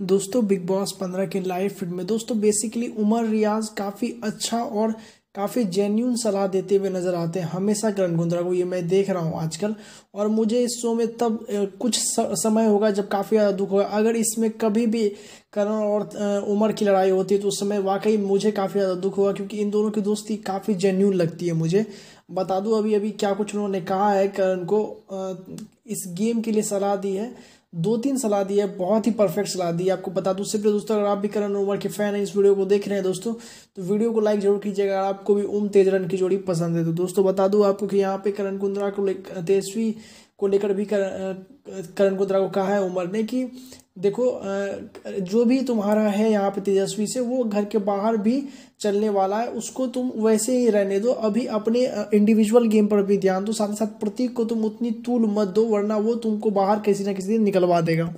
दोस्तों big boss पंद्रह के लाइव फीड में दोस्तों बेसिकली उमर रियाज काफ़ी अच्छा और काफ़ी जेन्यून सलाह देते हुए नज़र आते हैं हमेशा करण गुंद्रा को ये मैं देख रहा हूँ आजकल और मुझे इस शो में तब कुछ समय होगा जब काफ़ी ज़्यादा दुख होगा अगर इसमें कभी भी करण और उमर की लड़ाई होती है तो उस समय वाकई मुझे काफ़ी ज़्यादा दुख होगा क्योंकि इन दोनों की दोस्ती काफ़ी जेन्यून लगती है मुझे बता दू अभी अभी क्या कुछ उन्होंने कहा है करण को इस गेम के लिए सलाह दी है दो तीन सलाह दी है बहुत ही परफेक्ट सलाह दी है आपको बता दूँ सिर्फ दोस्तों अगर आप भी करण उमर के फैन हैं इस वीडियो को देख रहे हैं दोस्तों तो वीडियो को लाइक जरूर कीजिएगा अगर आपको भी उम तेज रन की जोड़ी पसंद है तो दोस्तों बता दूँ आपको कि यहाँ पे करण कुंद्रा को तेजस्वी को लेकर भी करण कुंद्रा को कहा है उमर ने कि देखो जो भी तुम्हारा है यहाँ पे तेजस्वी से वो घर के बाहर भी चलने वाला है उसको तुम वैसे ही रहने दो अभी अपने इंडिविजुअल गेम पर भी ध्यान दो साथ ही साथ प्रतीक को तुम उतनी तूल मत दो वरना वो तुमको बाहर किसी ना किसी दिन निकलवा देगा